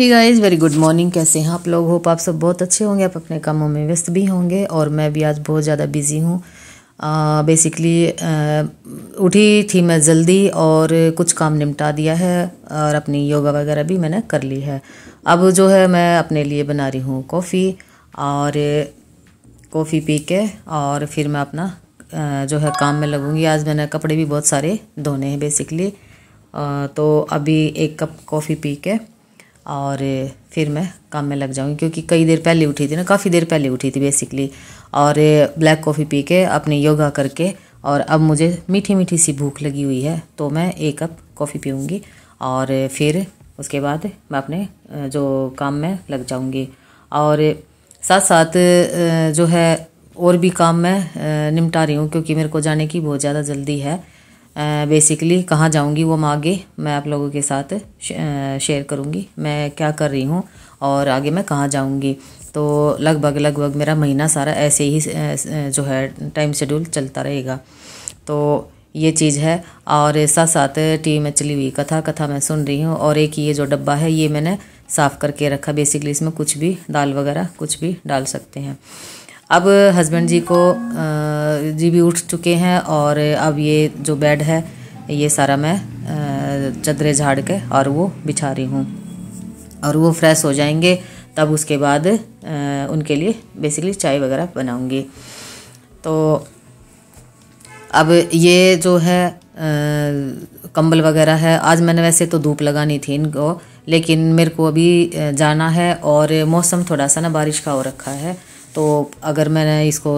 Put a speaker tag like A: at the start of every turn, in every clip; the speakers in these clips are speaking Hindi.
A: ही गाइज़ वेरी गुड मॉर्निंग कैसे हैं आप लोग होप आप सब बहुत अच्छे होंगे आप अपने कामों में व्यस्त भी होंगे और मैं भी आज बहुत ज़्यादा बिज़ी हूँ बेसिकली उठी थी मैं जल्दी और कुछ काम निपटा दिया है और अपनी योगा वगैरह भी मैंने कर ली है अब जो है मैं अपने लिए बना रही हूँ कॉफ़ी और कॉफ़ी पी के और फिर मैं अपना जो है काम में लगूँगी आज मैंने कपड़े भी बहुत सारे धोने हैं बेसिकली तो अभी एक कप कॉफ़ी पी के और फिर मैं काम में लग जाऊँगी क्योंकि कई देर पहले उठी थी ना काफ़ी देर पहले उठी थी बेसिकली और ब्लैक कॉफ़ी पी के अपने योगा करके और अब मुझे मीठी मीठी सी भूख लगी हुई है तो मैं एक कप कॉफ़ी पीऊँगी और फिर उसके बाद मैं अपने जो काम में लग जाऊँगी और साथ साथ जो है और भी काम मैं निपटा रही हूँ क्योंकि मेरे को जाने की बहुत ज़्यादा जल्दी है बेसिकली कहाँ जाऊँगी वो मैं आगे मैं आप लोगों के साथ शेयर करूँगी मैं क्या कर रही हूँ और आगे मैं कहाँ जाऊँगी तो लगभग लगभग मेरा महीना सारा ऐसे ही जो है टाइम शेड्यूल चलता रहेगा तो ये चीज़ है और साथ साथ टी में चली हुई कथा कथा मैं सुन रही हूँ और एक ये जो डब्बा है ये मैंने साफ़ करके रखा बेसिकली इसमें कुछ भी दाल वगैरह कुछ भी डाल सकते हैं अब हस्बैंड जी को जी भी उठ चुके हैं और अब ये जो बेड है ये सारा मैं चदरे झाड़ के और वो बिछा रही हूँ और वो फ्रेश हो जाएंगे तब उसके बाद उनके लिए बेसिकली चाय वगैरह बनाऊँगी तो अब ये जो है कंबल वगैरह है आज मैंने वैसे तो धूप लगानी थी इनको लेकिन मेरे को अभी जाना है और मौसम थोड़ा सा ना बारिश का हो रखा है तो अगर मैंने इसको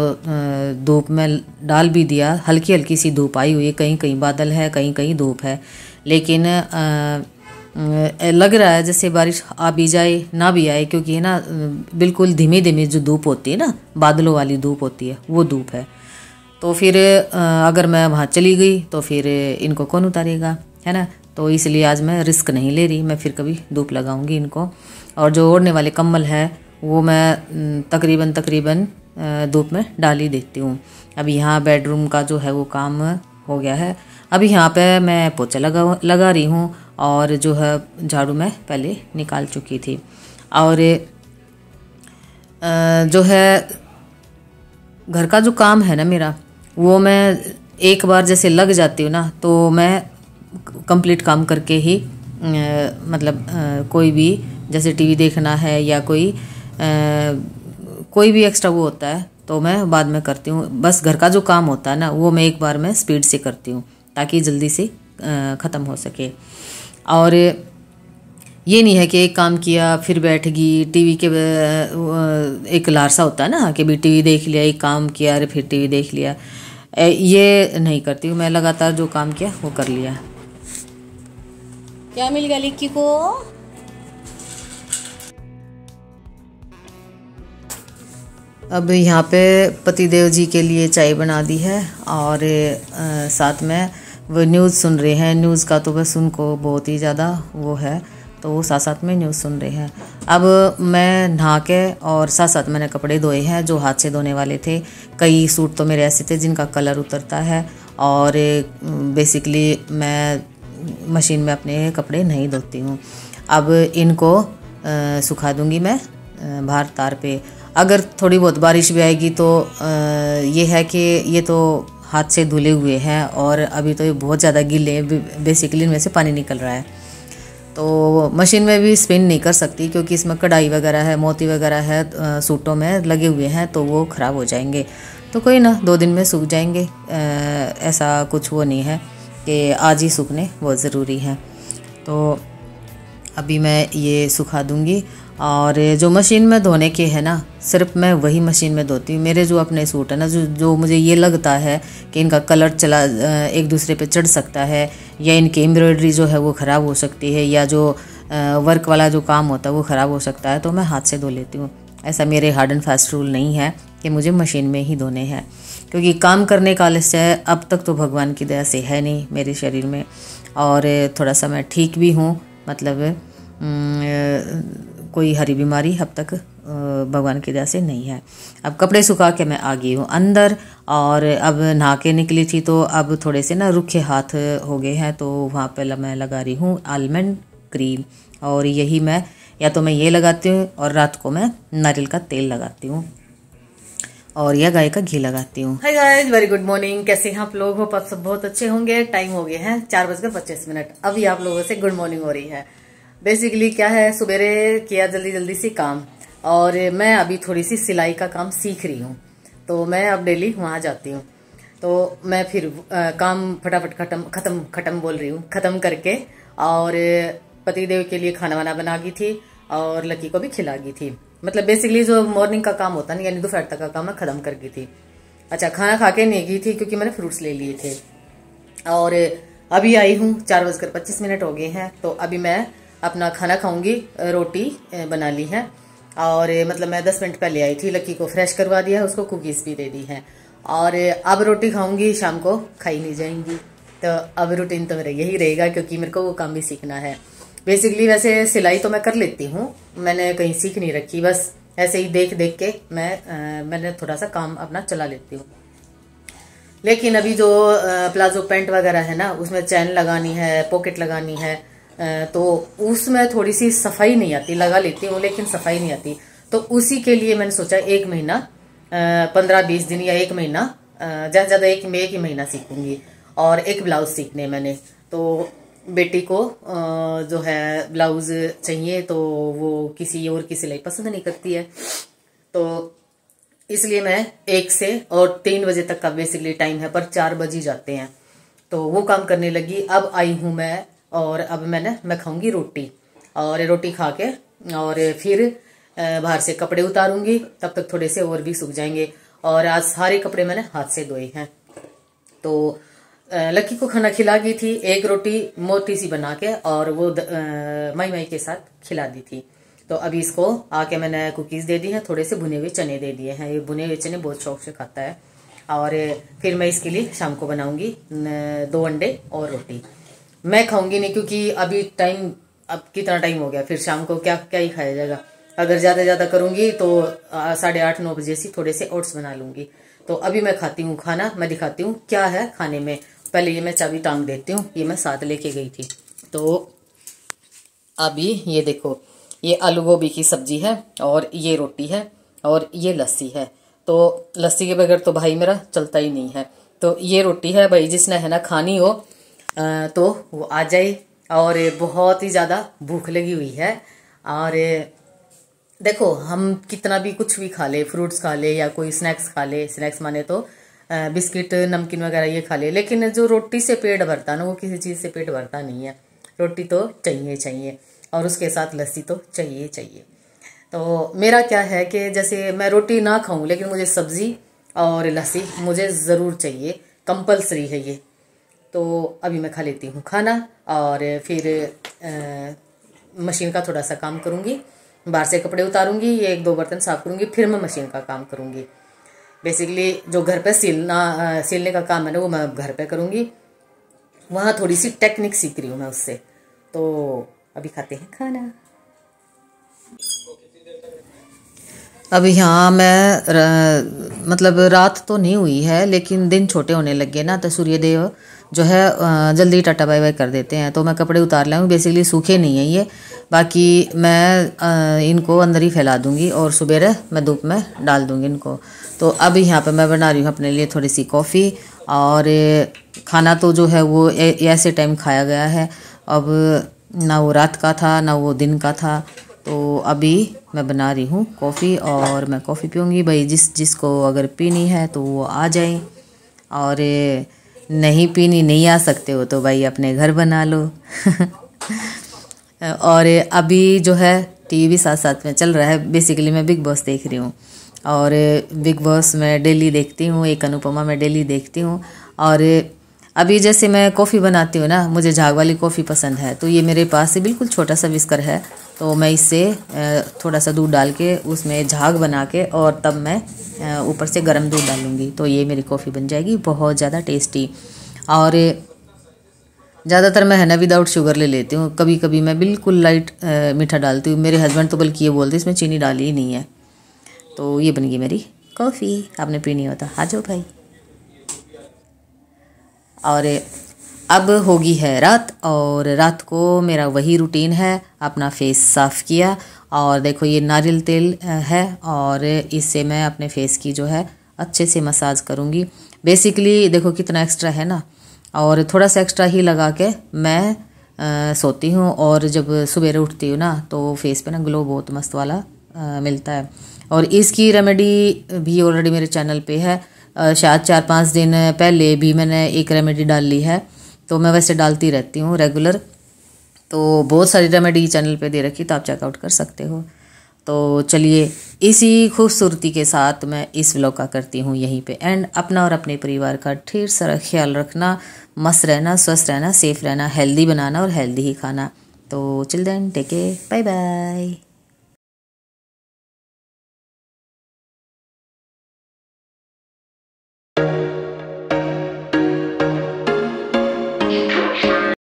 A: धूप में डाल भी दिया हल्की हल्की सी धूप आई हुई है कहीं कहीं बादल है कहीं कहीं धूप है लेकिन आ, लग रहा है जैसे बारिश आ भी जाए ना भी आए क्योंकि है ना बिल्कुल धीमे धीमे जो धूप होती है ना बादलों वाली धूप होती है वो धूप है तो फिर अगर मैं वहाँ चली गई तो फिर इनको कौन उतारेगा है ना तो इसलिए आज मैं रिस्क नहीं ले रही मैं फिर कभी धूप लगाऊंगी इनको और जो ओढ़ने वाले कम्बल है वो मैं तकरीबन तकरीबन धूप में डाल ही देती हूँ अब यहाँ बेडरूम का जो है वो काम हो गया है अभी यहाँ पे मैं पोचा लगा लगा रही हूँ और जो है झाड़ू मैं पहले निकाल चुकी थी और जो है घर का जो काम है ना मेरा वो मैं एक बार जैसे लग जाती हूँ ना तो मैं कंप्लीट काम करके ही मतलब कोई भी जैसे टीवी देखना है या कोई कोई भी एक्स्ट्रा वो होता है तो मैं बाद में करती हूँ बस घर का जो काम होता है ना वो मैं एक बार में स्पीड से करती हूँ ताकि जल्दी से ख़त्म हो सके और ये नहीं है कि एक काम किया फिर बैठ गई टीवी के एक लारसा होता है ना कि भी टीवी देख लिया एक काम किया अरे फिर टीवी देख लिया ये नहीं करती हूँ मैं लगातार जो काम किया वो कर लिया क्या मिल गया लिक्की को अब यहाँ पे पतिदेव जी के लिए चाय बना दी है और आ, साथ में वो न्यूज़ सुन रहे हैं न्यूज़ का तो बस उनको बहुत ही ज़्यादा वो है तो वो साथ साथ में न्यूज़ सुन रहे हैं अब मैं नहा के और साथ साथ मैंने कपड़े धोए हैं जो हाथ से धोने वाले थे कई सूट तो मेरे ऐसे थे जिनका कलर उतरता है और बेसिकली मैं मशीन में अपने कपड़े नहीं धोती हूँ अब इनको सुखा दूँगी मैं बाहर तार पर अगर थोड़ी बहुत बारिश भी आएगी तो ये है कि ये तो हाथ से धुले हुए हैं और अभी तो ये बहुत ज़्यादा गीले हैं बेसिकली इनमें से पानी निकल रहा है तो मशीन में भी स्पिन नहीं कर सकती क्योंकि इसमें कढ़ाई वगैरह है मोती वगैरह है सूटों में लगे हुए हैं तो वो ख़राब हो जाएंगे तो कोई ना दो दिन में सूख जाएंगे ऐसा कुछ वो नहीं है कि आज ही सूखने बहुत ज़रूरी है तो अभी मैं ये सुखा दूँगी और जो मशीन में धोने के है ना सिर्फ मैं वही मशीन में धोती हूँ मेरे जो अपने सूट है ना जो जो मुझे ये लगता है कि इनका कलर चला एक दूसरे पे चढ़ सकता है या इनकी एम्ब्रॉयडरी जो है वो ख़राब हो सकती है या जो वर्क वाला जो काम होता है वो ख़राब हो सकता है तो मैं हाथ से धो लेती हूँ ऐसा मेरे हार्ड एंड फास्ट रूल नहीं है कि मुझे मशीन में ही धोने हैं क्योंकि काम करने का आलस्य अब तक तो भगवान की दया से है नहीं मेरे शरीर में और थोड़ा सा मैं ठीक भी हूँ मतलब कोई हरी बीमारी अब तक भगवान की दया से नहीं है अब कपड़े सुखा के मैं आ गई हूँ अंदर और अब नहा के निकली थी तो अब थोड़े से ना रुखे हाथ हो गए हैं तो वहाँ पर मैं लगा रही हूँ आलमंड क्रीम और यही मैं या तो मैं ये लगाती हूँ और रात को मैं नारियल का तेल लगाती हूँ और यह गाय का घी लगाती हूँ hi guys very good morning कैसे हैं आप लोग हो आप सब बहुत अच्छे होंगे टाइम हो गए हैं चार बजकर पच्चीस मिनट अभी आप लोगों से गुड मॉर्निंग हो रही है बेसिकली क्या है सबेरे किया जल्दी जल्दी से काम और मैं अभी थोड़ी सी सिलाई का काम सीख रही हूँ तो मैं अब डेली वहाँ जाती हूँ तो मैं फिर आ, काम फटाफट खत्म खत्म खत्म बोल रही हूँ खत्म करके और पतिदेव के लिए खाना वाना बना गई थी और लकी को भी खिला गई थी मतलब बेसिकली जो मॉर्निंग का काम होता ना यानी दोपहर तक का काम मैं खत्म कर गई थी अच्छा खाना खा के नहीं गई थी क्योंकि मैंने फ्रूट्स ले लिए थे और अभी आई हूँ चार बजकर पच्चीस मिनट हो गए हैं तो अभी मैं अपना खाना खाऊंगी रोटी बना ली है और मतलब मैं दस मिनट पहले आई थी लकी को फ्रेश करवा दिया है उसको कुकीज़ भी दे दी हैं और अब रोटी खाऊंगी शाम को खाई नहीं जाएंगी तो अब रूटीन तो मेरा यही रहेगा क्योंकि मेरे को वो काम भी सीखना है बेसिकली वैसे सिलाई तो मैं कर लेती हूँ मैंने कहीं सीख नहीं रखी बस ऐसे ही देख देख के मैं आ, मैंने थोड़ा सा काम अपना चला लेती हूँ लेकिन अभी जो प्लाजो पैंट वगैरह है ना उसमें चैन लगानी है पॉकेट लगानी है तो उसमें थोड़ी सी सफाई नहीं आती लगा लेती हूँ लेकिन सफाई नहीं आती तो उसी के लिए मैंने सोचा एक महीना पंद्रह बीस दिन या एक महीना ज़्यादा ज़्यादा एक मैं एक ही महीना सीखूंगी और एक ब्लाउज सीखने मैंने तो बेटी को जो है ब्लाउज चाहिए तो वो किसी और की सिलाई पसंद नहीं करती है तो इसलिए मैं एक से और तीन बजे तक का बेसिकली टाइम है पर चार बजे जाते हैं तो वो काम करने लगी अब आई हूँ मैं और अब मैंने मैं खाऊंगी रोटी और रोटी खा के और फिर बाहर से कपड़े उतारूंगी तब तक थोड़े से और भी सूख जाएंगे और आज सारे कपड़े मैंने हाथ से धोए हैं तो लकी को खाना खिला दी थी एक रोटी मोटी सी बना के और वो मई मई के साथ खिला दी थी तो अभी इसको आके मैंने कुकीज़ दे दी हैं थोड़े से भुने हुए चने दे दिए हैं ये भुने हुए चने बहुत शौक से खाता है और फिर मैं इसके लिए शाम को बनाऊंगी दो अंडे और रोटी मैं खाऊंगी नहीं क्योंकि अभी टाइम अब कितना टाइम हो गया फिर शाम को क्या क्या ही खाया जाएगा अगर ज़्यादा ज़्यादा करूंगी तो साढ़े आठ नौ बजे से थोड़े से ओट्स बना लूंगी तो अभी मैं खाती हूँ खाना मैं दिखाती हूँ क्या है खाने में पहले ये मैं चाबी टांग देती हूँ ये मैं साथ लेके गई थी तो अभी ये देखो ये आलू गोभी की सब्जी है और ये रोटी है और ये लस्सी है तो लस्सी के बगैर तो भाई मेरा चलता ही नहीं है तो ये रोटी है भाई जिसने है ना खानी हो तो वो आ जाए और बहुत ही ज़्यादा भूख लगी हुई है और देखो हम कितना भी कुछ भी खा ले फ्रूट्स खा ले या कोई स्नैक्स खा ले स्नैक्स माने तो बिस्किट नमकीन वगैरह ये खा ले लेकिन जो रोटी से पेट भरता ना वो किसी चीज़ से पेट भरता नहीं है रोटी तो चाहिए चाहिए और उसके साथ लस्सी तो चाहिए चाहिए तो मेरा क्या है कि जैसे मैं रोटी ना खाऊं लेकिन मुझे सब्ज़ी और लस्सी मुझे ज़रूर चाहिए कंपलसरी है ये तो अभी मैं खा लेती हूँ खाना और फिर आ, मशीन का थोड़ा सा काम करूँगी बाहर से कपड़े उतारूँगी ये एक दो बर्तन साफ करूँगी फिर मैं मशीन का काम करूँगी बेसिकली जो घर पे सिलना सिलने का काम है ना वो मैं घर पे करूँगी वहाँ थोड़ी सी टेक्निक सीख रही हूँ मैं उससे तो अभी खाते हैं खाना अब यहाँ मैं र, मतलब रात तो नहीं हुई है लेकिन दिन छोटे होने लगे ना तो सूर्यदेव जो है जल्दी टाटा बाय बाय कर देते हैं तो मैं कपड़े उतार लाऊँ बेसिकली सूखे नहीं है ये बाकी मैं इनको अंदर ही फैला दूँगी और सुबह मैं धूप में डाल दूँगी इनको तो अब यहाँ पर मैं बना रही हूँ अपने लिए थोड़ी सी कॉफ़ी और खाना तो जो है वो ऐसे टाइम खाया गया है अब ना वो रात का था ना वो दिन का था तो अभी मैं बना रही हूँ कॉफ़ी और मैं कॉफ़ी पीऊँगी भाई जिस जिसको अगर पीनी है तो वो आ जाए और नहीं पीनी नहीं आ सकते हो तो भाई अपने घर बना लो और अभी जो है टीवी साथ साथ में चल रहा है बेसिकली मैं बिग बॉस देख रही हूँ और बिग बॉस मैं डेली देखती हूँ एक अनुपमा मैं डेली देखती हूँ और अभी जैसे मैं कॉफ़ी बनाती हूँ ना मुझे झाग वाली कॉफ़ी पसंद है तो ये मेरे पास से बिल्कुल छोटा सा विस्कर है तो मैं इससे थोड़ा सा दूध डाल के उसमें झाग बना के और तब मैं ऊपर से गर्म दूध डालूँगी तो ये मेरी कॉफ़ी बन जाएगी बहुत ज़्यादा टेस्टी और ज़्यादातर मैं है ना विदाउट शुगर ले लेती हूँ कभी कभी मैं बिल्कुल लाइट मीठा डालती हूँ मेरे हस्बैंड तो बल्कि ये बोलते इसमें चीनी डाली ही नहीं है तो ये बन गई मेरी कॉफ़ी आपने पीनी होता तो आ जाओ भाई और अब होगी है रात और रात को मेरा वही रूटीन है अपना फेस साफ़ किया और देखो ये नारियल तेल है और इससे मैं अपने फेस की जो है अच्छे से मसाज करूँगी बेसिकली देखो कितना एक्स्ट्रा है ना और थोड़ा सा एक्स्ट्रा ही लगा के मैं आ, सोती हूँ और जब सुबह उठती हूँ ना तो फेस पे ना ग्लो बहुत मस्त वाला आ, मिलता है और इसकी रेमेडी भी ऑलरेडी मेरे चैनल पे है शायद चार पाँच दिन पहले भी मैंने एक रेमेडी डाल ली है तो मैं वैसे डालती रहती हूँ रेगुलर तो बहुत सारी रेमेडी चैनल पे दे रखी तो आप चेकआउट कर सकते हो तो चलिए इसी खूबसूरती के साथ मैं इस ब्लॉग का करती हूँ यहीं पे एंड अपना और अपने परिवार का ढेर सारा ख्याल रखना मस्त रहना स्वस्थ रहना सेफ रहना हेल्दी बनाना और हेल्दी ही खाना तो chill then take bye bye